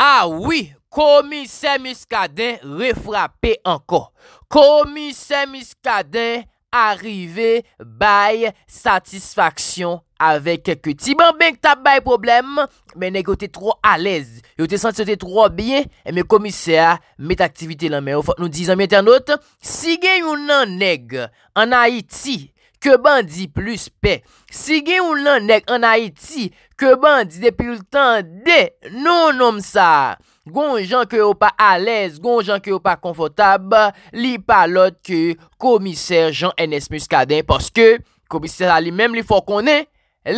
Awi, ah komise miskaden refrape anko. Komise miskaden arive bay satisfaksyon avek keti. Ti ban ben kta bay problem, men neg yo te tro alez. Yo te sante yo te tro abye, men komise met aktivite lan men. Nou dizan men ternote, si gen yon nan neg an Haiti, ke bandi plus pe. Si gen ou nan nek an Haiti, ke bandi depil tan de, nou nom sa. Gon jan ke ou pa ales, gon jan ke ou pa konfotab, li pa lot ke komiser jan Enes Muskadin, poske komiser ali menm li fò konen,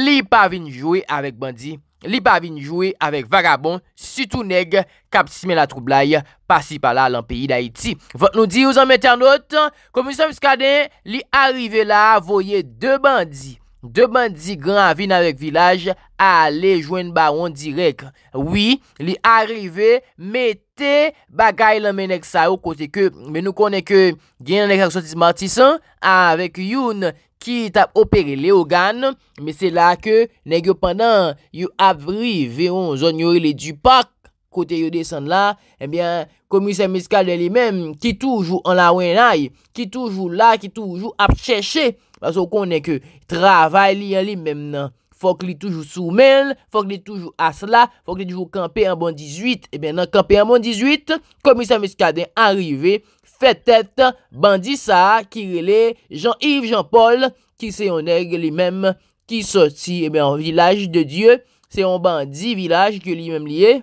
li pa vin jowe avèk bandi. Li pa vinjouye avèk vagabon, si tou neg, kap si men la troublai, pasi pala lan peyi da iti. Vot nou di, ouzan men ternot, komisyon biskaden, li arrive la, voye 2 bandi. 2 bandi gran vin avèk vilaj, ale jwen baron direk. Oui, li arrive, mete bagay lan men ek sa ou kote ke, men nou konen ke, gen an ek aksyon tis martisan, avèk youn. ki tap operi le ogan, me se la ke, negyo pandan, yo apri, veyon, zon yori le dupak, kote yo desen la, ebyen, komise meskal de li men, ki toujou an lawenay, ki toujou la, ki toujou apcheche, baso konen ke, travay li an li men nan. Fok li toujou soumel, fok li toujou asla, fok li toujou kampe an bon 18. E bè nan kampe an bon 18, komisa meskade anrive, fè tèt, bandi sa, ki rile, Jean-Yves, Jean-Paul, ki se yon eg li mèm, ki soti, e bè an vilaj de Dieu, se yon bandi vilaj ki li mèm liye.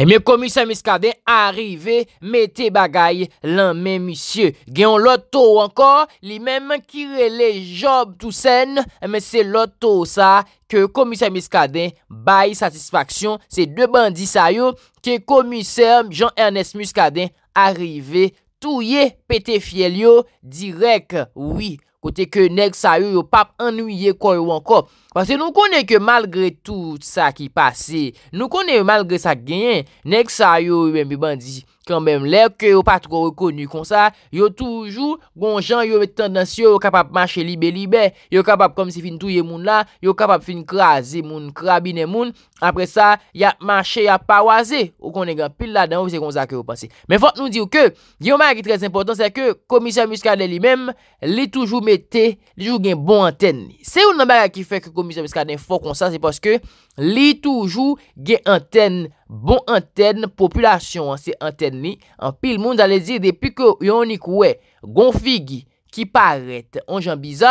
Eme eh komise miskaden arive, mete bagay lan men misye. Gen yon loto wanko, li menman kire le job tou sen. Eh Eme se loto sa, ke komise miskaden bayi satisfaksyon. Se de bandi sayo, ke komise Jean-Ernest miskaden arive, touye pete fiel yo, direk. Oui, kote ke neg sayo, yo pap anouye kwa yon wanko. Pase nou konen ke malgre tout sa ki pase Nou konen malgre sa genyen Nek sa yo yon bimbi bandi Kambem lèr ke yo patro rekonu kon sa Yo toujou Gonjan yo vet tendansyo Yo kapap mache libe-libe Yo kapap komse fin touye moun la Yo kapap fin kraze moun, krabine moun Apre sa, ya mache, ya pawaze Ou konen gen pil la dan ou se kon sa ke yo pase Men fote nou diyo ke Diyo mè ki trez impotant se ke Komisyon muskade li men Li toujou mette, li toujou gen bon anten Se ou nan mè ki fe kiko Ou misè miska den fò kon sa, se paske li toujou gen anten, bon anten, populasyon an se anten ni. An pil moun zale zir depi ke yon ikwe gon figi ki paret an jan biza,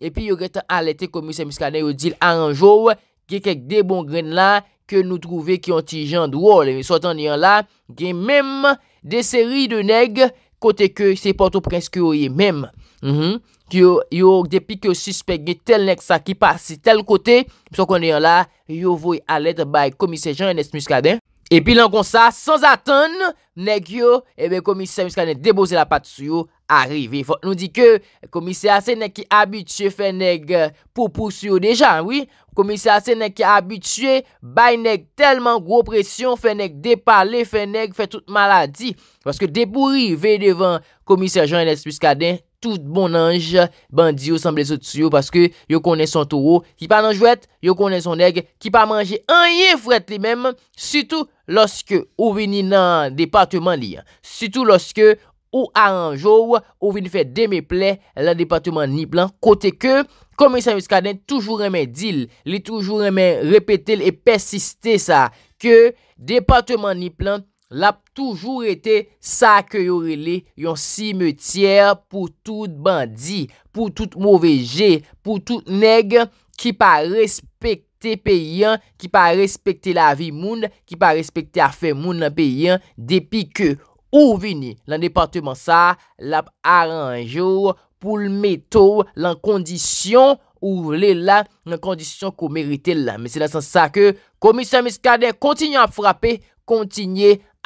epi yo get an alete komisè miska den, yo dil an anjou, gen kek de bon gren la ke nou trouve ki an ti jan drôle. Sot an yon la gen menm de seri de neg kote ke se porto preske yo yon menm. Mhm. Kyo depi kyo suspege tel nek sa ki pasi tel kote Pso konen la, yo voy alet bay komise Jean-Enes Muscadet Epi lan kon sa, sans aton Nek yo, ebe komise Jean-Enes Muscadet debose la pati sou yo Arrive, nou di ke komise Asenek ki abitue Fè nek euh, pou pou sou yo deja, oui Komise Asenek ki abitue Bay nek telman gro presyon Fè nek depale, fè nek fè tout maladi Paske debouri ve devan komise Jean-Enes Muscadet Tout bon anj bandi ou sanble sot sou yo Paske yo kone son tou ou Ki pa nanj wet, yo kone son neg Ki pa manje anje fwet li mem Situ loske ou vini nan departement li Situ loske ou aranj ou Ou vini fè deme ple la departement ni plan Kote ke, komisary Skaden toujou remen dil Li toujou remen repetel e persisté sa Ke departement ni plan L ap toujou rete sa ke yorele yon simetier pou tout bandi, pou tout mouveje, pou tout neg, ki pa respekte peyen, ki pa respekte la vi moun, ki pa respekte afe moun la peyen, depi ke ou vini lan departement sa, l ap aranjou pou l metou, lan kondisyon ou vile la, lan kondisyon ko merite la.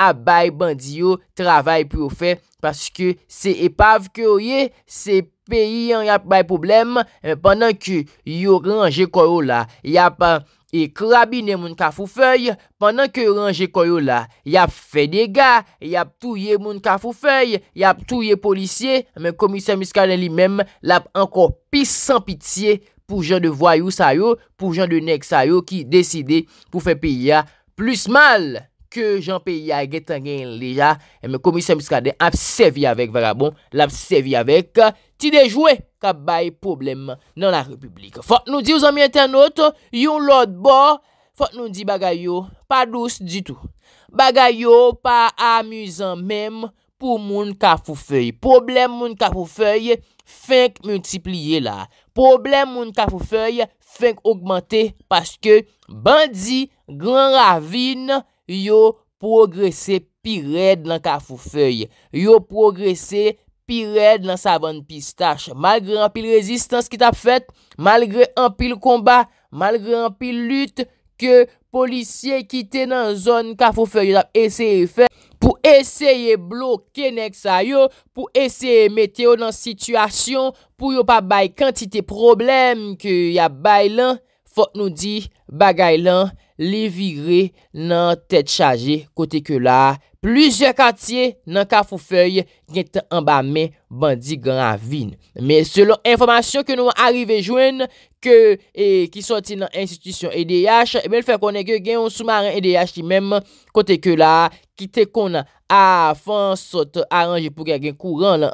ap bay bandi yo travay pou yo fe, paske se epav kyo ye, se peyi an yap bay problem, men eh, pandan ki yo ranje koyo la, yap e krabine moun ka fou fey, pandan ki yo ranje koyo la, yap fe dega, yap touye moun ka fou fey, yap touye polisye, men komisyen miskalen li men, lap anko pis san pitiye, pou jan de voyou sa yo, pou jan de nek sa yo, ki deside pou fe peyi ya plus mal. Ke jan pe ya getan gen leja... E me komise miska de apsevi avèk vaga bon... L'apsevi avèk... Uh, Ti dejwe... Kabay problem nan la republik... Fote nou di ou zami internet... Yon lot bo... Fote nou di bagay yo... Pa dous di tou... Bagay yo... Pa amuzan mem... Pou moun ka fufèy... Problem moun ka fufèy... Fèk multiplié la... Problem moun ka fufèy... Fèk augmentè... Paske... Bandi... Gran ravine... Yo progresè pi red nan kafou fey. Yo progresè pi red nan savon pistache. Malgre anpil rezistans ki tap fèt. Malgre anpil komba. Malgre anpil lüt. Ke polisye ki te nan zon kafou fey. Yo tap eseye fèt. Po eseye bloke nek sa yo. Po eseye meteo nan situasyon. Po yo pa bay kantite problem. Ke ya bay lan. Fok nou di bagay lan. levigre nan tet chaje kote ke la evigre. Plüzyè katye nan kafou fèy gen te ambame bandi gran vin. Mè selon informasyon ke nou an arrive jwen ke ki soti nan institisyon EDH, mè eh l fè konen gen yon soumaran EDH ki mèm kote ke la, ki te konen a fon sote aranje pou gen gen kouran nan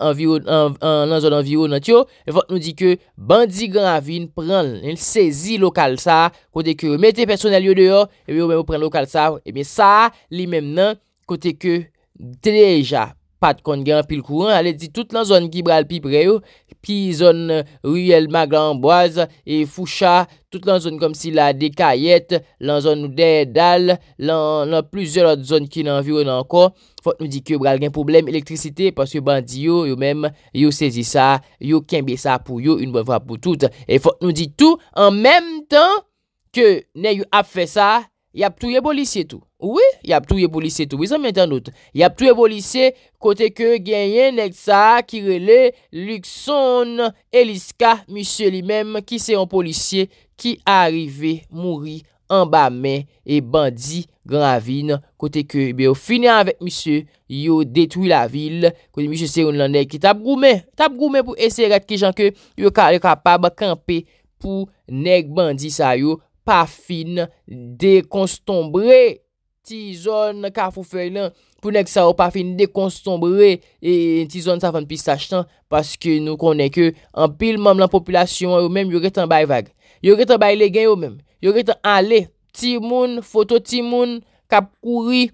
zon an viro nan tyo, vòt nou di ke bandi gran vin pren l sezi lokal sa, kote ke mète personel yo deyo, mèm ou pren lokal sa mèm sa li mèm nan kote ke deja pat kon gen an pil kouran, ale di tout lan zon ki bral pi bre yo, pi zon riyel maglan boaz, e foucha, tout lan zon kom si la dekayet, lan zon ou dey dal, lan an plizol od zon ki nan vyo nan kon, fote nou di ki yo bral gen problem elektrisite, pas yo bandi yo, yo menm yo sezi sa, yo kenbe sa pou yo, yon bon vwa pou tout, e fote nou di tout, an menm tan, ke ne yo ap fe sa, Y ap touye bolisye tou. Ouwe, y ap touye bolisye tou. We zan men tan noute. Y ap touye bolisye kote ke genyen nek sa kirele, Luxon, Eliska, misye li menm ki se yon polisye ki arive mouri an ba men e bandi gravine. Kote ke e beyo finen avet misye, yo detwi la vil. Kote misye se yon lan nek ki tab goumen. Tab goumen pou esere at ki jan ke yo kare kapab kampe pou nek bandi sa yo pa fin dekonstombre ti zon ka fou fey nan pou nek sa ou pa fin dekonstombre e ti zon sa van pistach tan paske nou konen ke an pil mam lan popylasyon ou men yore tan bay vague. Yore tan bay le gen ou men, yore tan ale, ti moun, foto ti moun, kap kouri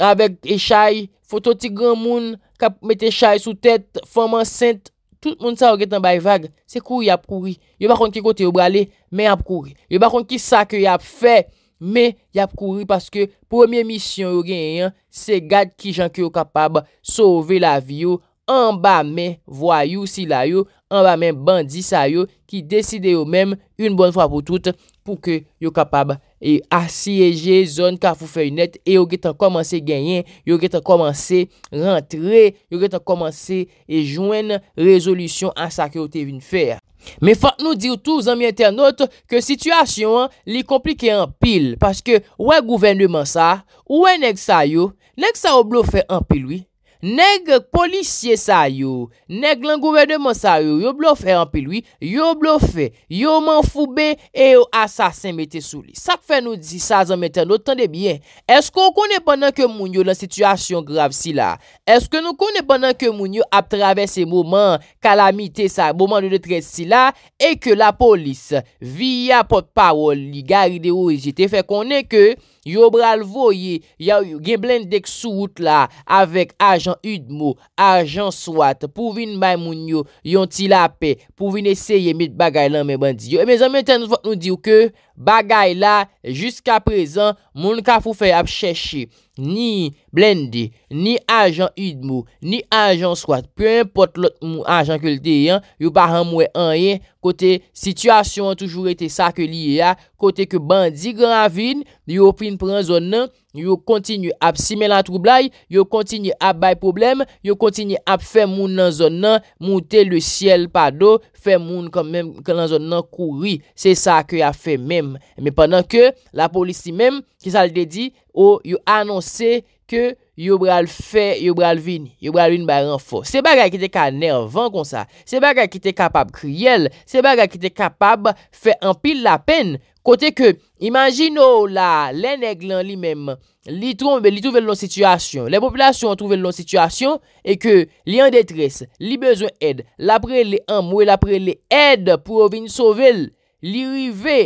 avek e chay, foto ti gran moun, kap met e chay sou tet, foman sent, Tout moun sa ou get an bay vague, se kouri ap kouri. Yo ba kont ki kote yo brale, men ap kouri. Yo ba kont ki sa ke yo ap fe, men ap kouri. Paske pwemye misyon yo genyen, se gade ki jan ki yo kapab sove la vi yo. An ba men vwa yo si la yo, an ba men bandi sa yo, ki deside yo men, un bon fwa pou toute. pou ke yo kapab e asiyeje zon ka fou fè yon net e yo getan komanse genyen, yo getan komanse rentre, yo getan komanse e jwen rezolusyon an sa ki yo te vin fè. Me fòk nou dir tou zan mi internet ke situasyon li komplike an pil, paske ou e gouven de Mansa, ou e Neksa yo, Neksa oblo fè an pil wè. Neg polisye sa yo, neg lan gouvede man sa yo, yo blofe anpe lwi, yo blofe, yo man fube, e yo asasen mette sou li. Sa kfe nou di sa zan mette anotan de bie? Eske nou kone pandan ke moun yo la sityasyon grav si la? Eske nou kone pandan ke moun yo ap travesse mouman kalamite sa, mouman nou de tret si la? E ke la polis, via potpawol, li garide ou rejite, fe konen ke... Yo bral vo ye, gen blende dek sou wout la, avek ajan Udmo, ajan Swat, pou vin may moun yo yon tilapè, pou vin eseye mit bagay lan men bandiyo. E men zan men ten nou vot nou diyo ke... Bagay la, jiska prezen, moun ka fou fey ap cheshe, ni blendi, ni ajan idmou, ni ajan swat, pe import lot mou ajan ke l deyan, yo baran mwe anye, kote situasyon an toujou ete sa ke liye ya, kote ke bandi gran avin, yo fin pren zon nan, Yo kontinye ap simen la troublai, yo kontinye ap bay problem, yo kontinye ap fè moun nan zon nan moutè le siel pa do, fè moun kan nan zon nan kouri. Se sa ke ya fè mèm. Mè penan ke la polisi mèm ki sa l'dè di, yo anonsè ke yo bral fè, yo bral vin, yo bral vin bay renfos. Se baga ki te ka nervan kon sa, se baga ki te kapab kriyèl, se baga ki te kapab fè anpil la penn. Kote ke, imagine ou la, le neg lan li menm, li trombe, li trouve loun situasyon. Le populasyon an trouve loun situasyon, e ke li an detres, li bezoun ed, la pre li an mwe, la pre li ed, pou ou vin sovel, li rive,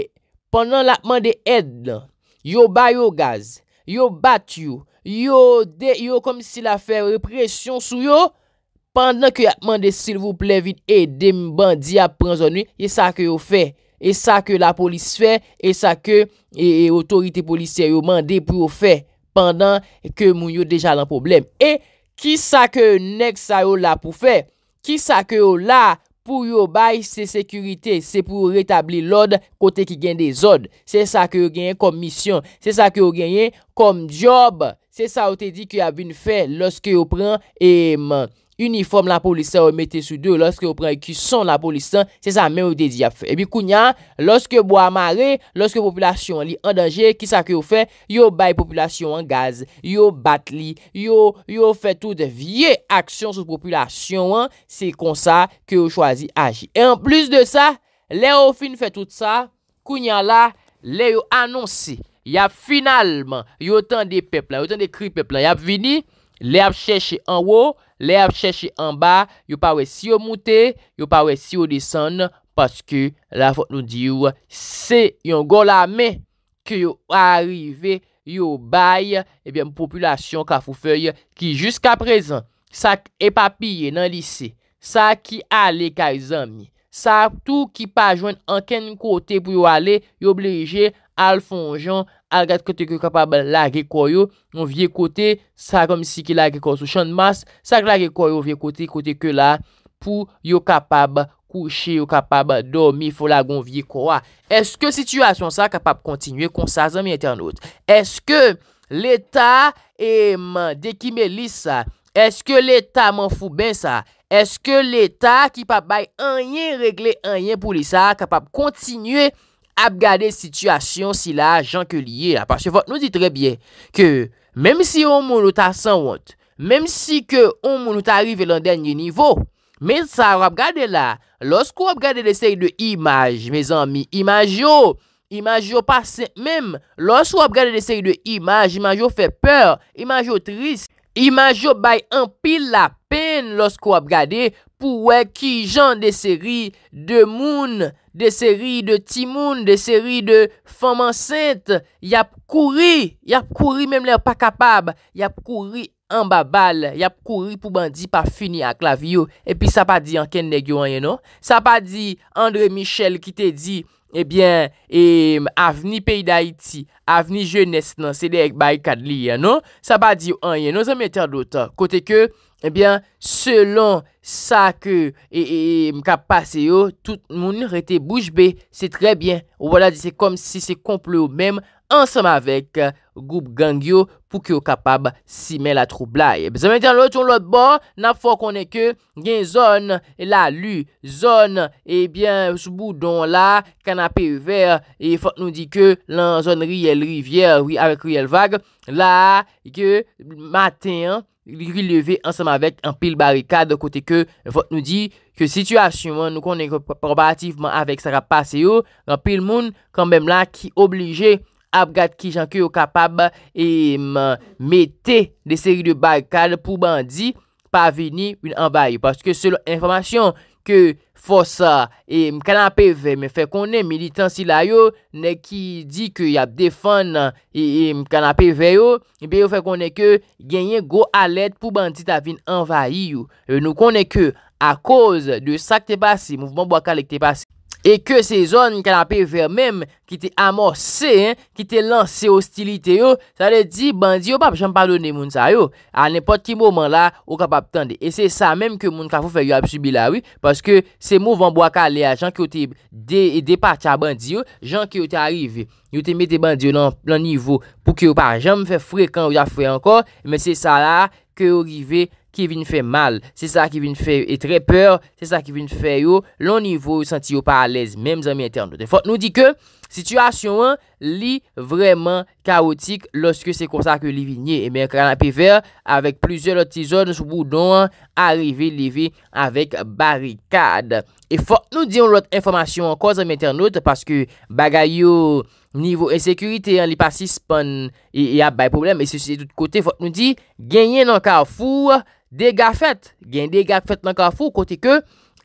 pandan la mande ed, yo bayo gaz, yo bat yo, yo de, yo kom si la fe represyon sou yo, pandan ke ya mande sil vou ple vit ed, dem bandi aprenzon yi, yi e sa ke yo fey. E sa ke la polis fe, e sa ke e otorite e, polis se yo mande pou yo fe Pendan ke moun yo deja lan problem E ki sa ke nek sa yo la pou fe Ki sa ke yo la pou yo bay se sekurite Se pou yo retabli lode kote ki gen de zode Se sa ke yo genye kom mission Se sa ke yo genye kom job Se sa yo te di ki avin fe loske yo pren e man Uniforme la polisan ou mette sou de ou Lorske ou pren ki son la polisan Se sa men ou de di ap fe E bi kounyan Lorske ou bo a mare Lorske ou populasyon li an denje Kisa ki ou fe Yo bay populasyon an gaz Yo bat li Yo yo fe tout de vie Aksyon sou populasyon an Se konsa Ke ou chwazi aji E en plus de sa Le ou fin fe tout sa Kounyan la Le yo anonsi Yap finalman Yo tan de pepla Yo tan de kri pepla Yap vini Lè ap chèche an wò, lè ap chèche an ba, yon pa wè si yon moutè, yon pa wè si yon dison, paske la fòt nou di yon se yon gò la mè ki yon arive, yon baye, ebyen mpopulasyon ka fòfèy ki jysk aprezen, sa e pa piye nan lise, sa ki ale ka yon e zami, sa tou ki pa jwenn anken kote pou yon ale, yon bleje al fonjèm, Agat kote yo kapab lage koyo, yon vie kote, sa kom si ki lage koso chan mas, sa k lage koyo vie kote, kote ke la, pou yo kapab kouche, yo kapab domi, fola gon vie kowa. Eske situasyon sa kapab kontinye kon sa zanmi internet? Eske leta e man deki me lis sa? Eske leta man fou ben sa? Eske leta ki pap bay anyen regle, anyen pou lis sa? Kapab kontinye, ap gade sityasyon si la jan ke liye la. Pache vot nou di tre bie ke, mem si oum ou nou ta sanwant, mem si ke oum ou nou ta arrive lan denye nivou, men sa ap gade la, losk ou ap gade de seri de imaj, me zanmi, imaj yo, imaj yo pasen, mem, losk ou ap gade de seri de imaj, imaj yo fe per, imaj yo tris, imaj yo bay an pil la pen, losk ou ap gade, pou we ki jan de seri de moun, De seri de timoun, de seri de foman saint, yap kouri, yap kouri menm lè pa kapab, yap kouri an babal, yap kouri pou bandi pa fini ak klavyo. E pi sa pa di an ken negyo an yeno, sa pa di Andre Michel ki te di, ebyen, eh e avni pey da iti, avni je nes nan sede ek bay kad li, anon, sa pa di an yeno, zan metèr doutan, kote ke... Ebyen, eh selon sa ke e, e, e mkap pase yo, tout moun rete boujbe, se trebyen. Ou wala di se kom si se komple ou mem, ansam avek, goup gangyo, pou ke yo kapab si men la troublai. Ebyen, eh zanmen di an lot, ton lot bon, nap fok konen ke gen zon, la lu zon, ebyen, eh soubou don la, kanape ver, e fok nou di ke lan zon riyel rivyer, oui, avek riyel vague, la, ke, maten, an, rileve ansama vek an pil barikad kote ke vot nou di ke situasyon nou konen probativeman avek sa rapase yo oh. an pil moun kambem la ki oblije ap gat ki janke yo kapab e mette de seri de barikad pou bandi pa veni un ambay paske selon informasyon ke Fosa, e mkana pe ve, me fe konen militan sila yo, ne ki di ke yap defan e, e nan, e mkana pe ve yo, e pe yo fe konen ke genyen go alet pou bandit avin envayi yo. E nou konen ke a koz de sa k te basi, mouvman bo akalik te basi. E ke se zon mi kan ape ver mem, ki te amose, ki te lance hostilite yo, sa le di, bandi yo pa, jen me padone moun sa yo, a nepot ki mouman la, ou ka pa ptande. E se sa menm ke moun kafou fe yu ap subi la, oui, paske se mou van bwa ka le a, jen ki yo te depache a bandi yo, jen ki yo te arrive, yo te mete bandi yo nan nivou, pou ki yo pa jen me fe fre kan ou ya fre ankor, men se sa la, ke yo rive sa. qui vient faire mal, c'est ça qui vient faire très peur, c'est ça qui vient faire yo, l'on niveau senti yo pas à l'aise même amis internautes. Faut nous dit que situation est vraiment chaotique lorsque c'est comme ça que li et bien vert avec plusieurs autres zones boudon arrivé livé avec barricade. Et faut nous dire l'autre information encore amis internautes parce que bagayou Nivou esekurite, an li pasis pan, e ap bay problem, e se se tout kote, fote nou di, genyen an ka fou, dega fèt, gen dega fèt an ka fou, kote ke,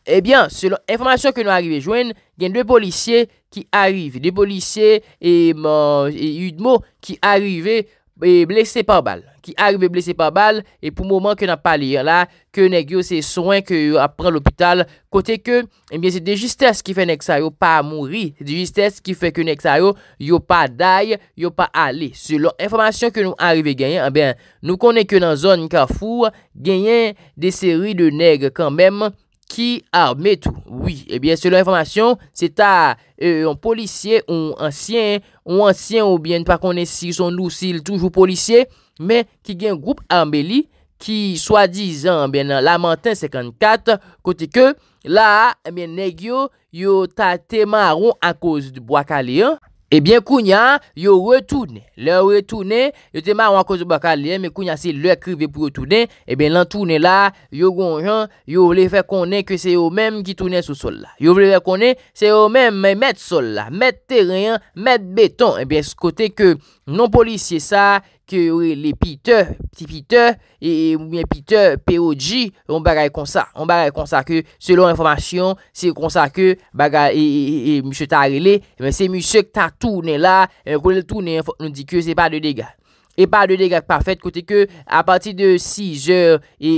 ebyen, selon informasyon ke nou arrive, joen, gen de policye ki arrive, de policye, e yudmo, euh, ki arrive, e, E blese par bal, ki arrive blese par bal, e pou mouman ke nan palir la, ke neg yo se soen, ke yo apren l'opital, kote ke, e bie se de jistesse ki fe Nek Sayo pa mouri, de jistesse ki fe ke Nek Sayo yo pa daye, yo pa ale, selon informasyon ke nou arrive genyen, e bie nou konen ke nan zon Nkafou, genyen de seri de neg kanmem. Ki, ah, metou, oui, ebyen, eh se la informasyon, se euh, ta policye ou ansyen, ou ansyen ou byen pa kone si son nou si l toujou policye, me ki gen goup ambeli ki swadizan, ben, la mantan 54, kote ke la, ebyen, eh negyo yo ta temaron a kouz bo akale yon, Ebyen eh kounya, yo retoune. Le retoune, yo teman wanko sou baka liye, me kounya si le krive pou yo toune, ebyen lan toune la, yo gonjan, yo vle fè konen ke se yo menm ki toune sou sol la. Yo vle fè konen, se yo menm menm met sol la, met teren, met beton. Ebyen eh se kote ke non-polisye sa... ke e, e, ou e le pite, piti pite, e mwen pite pe oji, on bagay konsa, on bagay konsa ke, selon informasyon, se konsa ke, bagay, e, e, e, e mwen se ta rele, mwen se mwen se ta toune la, mwen konel toune, nou di ke, se pa de degay. E pa de degak pa fèt kote ke a pati de 6h e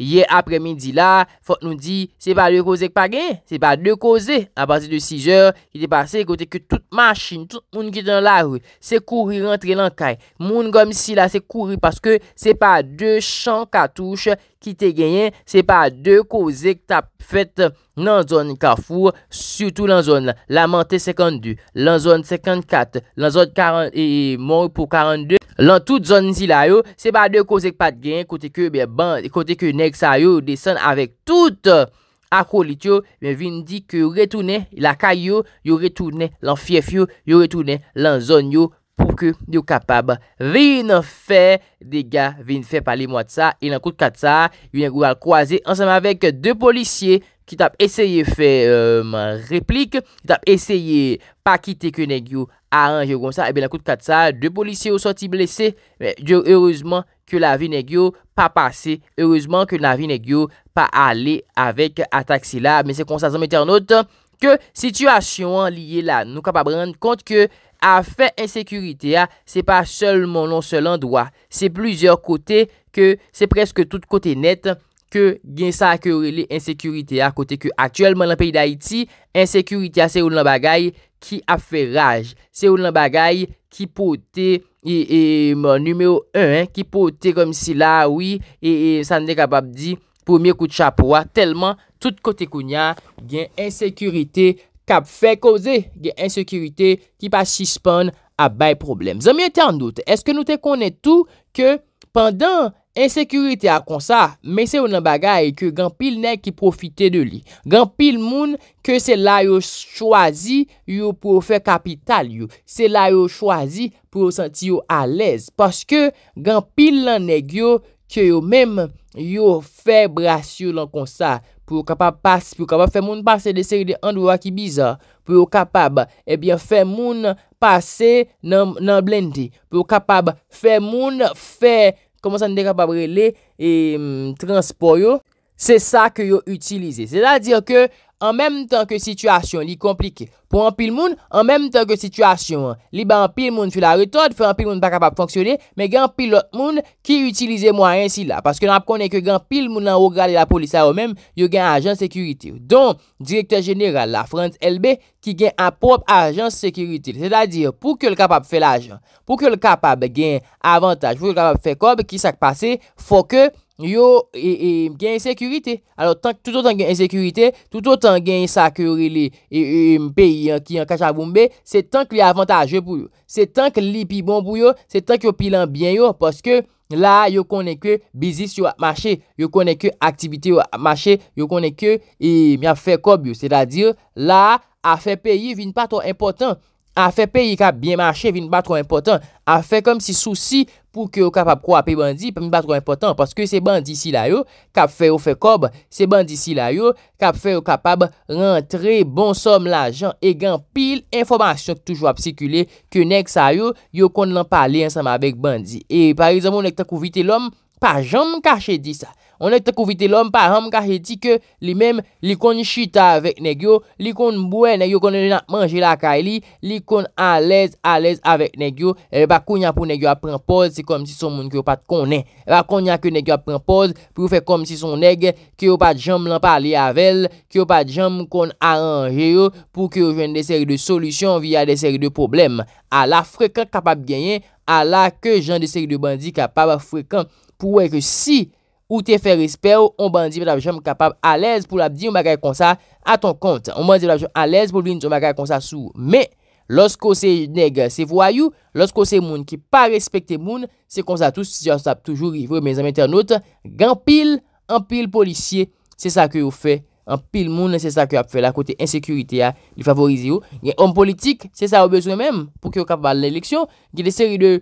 ye apre midi la, fote nou di se pa de koze kpa gen, se pa de koze. A pati de 6h, ite pase kote ke tout machin, tout moun ki dan la wè, se kouri rentre lankay. Moun gom si la se kouri paske se pa de chan katouche ki te genyen, se pa de kouzek ta fet nan zon kafou, sutou lan zon la, la mantè 52, lan zon 54, lan zon 42, lan tout zon zi la yo, se pa de kouzek pat genyen, kote ke ben ban, kote ke nek sa yo, desen avèk tout akolit yo, ben vin di ke yo retounen, la kay yo, yo retounen, lan fief yo, yo retounen, lan zon yo, pou ke e yon kapab vey yon fè, dey ga vey yon fè pali mwatsa, e lankout katsa, yon yon kou al kwaze ansanm avèk de policye, ki tap eseye fè, mwen euh, replik, ki tap eseye pa kite ke negyo, a anj yo gonsa, e ben lankout katsa, de policye ou soti blese, men yo heurezman ke la vi negyo pa pase, heurezman ke la vi negyo pa ale avèk a taksi la, men se konsazan mwen ternote, ke situasyon liye la, nou kapab ren kont ke, Afe ensekurite a, se pa sol mon non sol an doa. Se blizor kote ke se preske tout kote net ke gen sa akurele ensekurite a. Kote ke aktuelman lan peyi da iti, ensekurite a se ou nan bagay ki a fe raj. Se ou nan bagay ki pote, e, e, mon numeo 1, ki pote kom si la, oui, e, e, sa ne kapap di, pou mi kout chapwa, telman tout kote koun ya gen ensekurite a. kap fe koze gen ensekirite ki pa shispon ap bay problem. Zanmye te an doute, eske nou te konen tou ke pandan ensekirite akonsa, mese ou nan bagay ke gen pil ne ki profite de li. Gen pil moun ke se la yo chwazi yo pou ou fe kapital yo. Se la yo chwazi pou ou senti yo alez. Paske gen pil nan negyo ke yo men yo fe brasyo lankonsa pou yo kapab fè moun passe de seri de andoua ki bizan, pou yo kapab eh fè moun passe nan blendi, pou yo kapab fè moun fè, komosan de kapab re le, eh, transport yo, se sa ke yo utilize. Se la diyo ke, an mèm tanke situasyon li komplike. Po an pil moun, an mèm tanke situasyon, li ba an pil moun fè la retod, fè an pil moun pa kapab fonksyonè, mè gen an pilot moun ki utilize mwa ansi la. Paske nan ap konen ke gen an pil moun nan ou gale la polisa ou mèm, yo gen an ajan sekyurite. Don, direktor jeneral la, Frantz LB, ki gen an pop ajan sekyurite. Se la dir, pou ke l kapab fè l ajan, pou ke l kapab gen avantaj, pou ke l kapab fè kob, ki sak pase, fo ke... yo e, e, gen yon sekurite alo tank tout otan gen yon sekurite tout otan gen yon sakurile yon peyi ki yon kachaboumbe se tank li avantage pou yo se tank li pi bon pou yo se tank yo pilan bien yo poske la yo konen ke bizis yo apmache yo konen ke aktivite yo apmache yo konen ke yon fekob yo sedadir la afe peyi vin pato importan a fe peyi kap byenmache vin batro impotant, a fe kom si souci pou ke yo kap ap kwape bandi, pou mi batro impotant, paske se bandi si la yo, kap fe yo fe kob, se bandi si la yo, kap fe yo kapab rentre bon som la jan, e gan pil informasyon k toujwa psikule, ke nek sa yo, yo kon nan pale ansam avek bandi. E parizamon nek ta kouvite lom, Pa jom kache di sa. On ek te kouvite lom pa jom kache di ke li menm li kon chita avèk negyo. Li kon mbouè negyo kon nan manje lakay li. Li kon alèz alèz avèk negyo. E bako nyan pou negyo apren poz. Se kom si son moun ki yo pat konen. E bako nyan ke negyo apren poz. Pou fe kom si son negyo ki yo pat jom lan pali avèl. Ki yo pat jom kon aranje yo. Pou ki yo jen desèri de solusyon via desèri de problem. A la frek kapap genyen. ala ke jan de seri de bandi kapab afrekan pou wek si ou te fer espè ou, on bandi vè la vecham kapab alèz pou l'abdi ou magay kon sa a ton kont. On bandi vè la vecham alèz pou l'abdi ou magay kon sa sou. Mè, losko se neg se voyou, losko se moun ki pa respekte moun, se kon sa tout, si yon sap toujou rive, mè zanmè ternout, gan pil, an pil polisye, se sa ke ou fè. An pil moun, se sa ki ap fe la kote insekurite ya li favorize yo. Gen, om politik, se sa yo bezwen menm pou ki yo kapabal l'eleksyon. Gen, de seri de,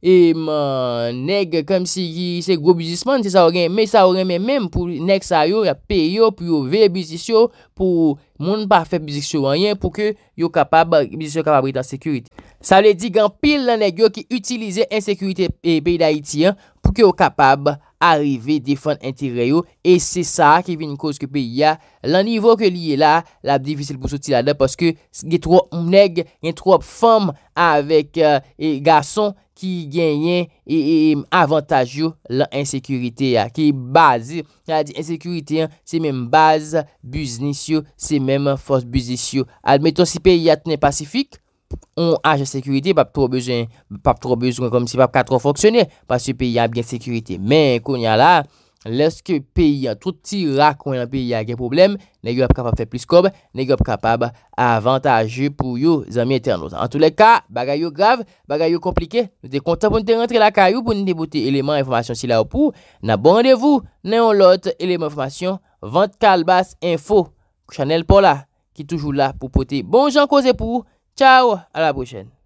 e, man, neg, kam si gi se grobizisman, se sa yo genmen, se sa yo genmen menm pou neg sa yo, ya pe yo, pou yo ve bizisyon, pou moun pa fe bizisyon wanyen pou ki yo kapabal, bizisyon kapabal itan sekurite. Eh, sa le di gen pil la neg yo ki utilize insekurite peyi da iti, pou ki yo kapabal. Arrive defan entereyo. E se sa ki vi nou kouz ki pe ya. Lan nivou ke liye la. La divise pou soti la de. Poske gen tro mneg. Gen tro pfam. Avek euh, gason ki genyen. E avantaj yo la ensekurite ya. Ki base. Kaya di ensekurite. Se menm base. Busnisyo. Se menm fos busnisyo. Admeton si pe ya tenen pasifik. On aje sekurite, pap tro bezwen, pap tro bezwen kom si pap ka tro foksyone, pas se pe yon ap gen sekurite. Men kon yon la, leske pe yon touti rak kon yon pe yon ap gen problem, ne yon ap kapab fe plis kob, ne yon ap kapab avantaje pou yon zami eternozan. An tou le ka, bagay yo grav, bagay yo komplike, nou te kontan pou nou te rentre la kayo pou nou debote eleman informasyon si la ou pou. Na bondevou, nan yon lot eleman informasyon, vant kalbas info, chanel pola ki toujou la pou pote bon jan koze pou. Ciao, à la prochaine.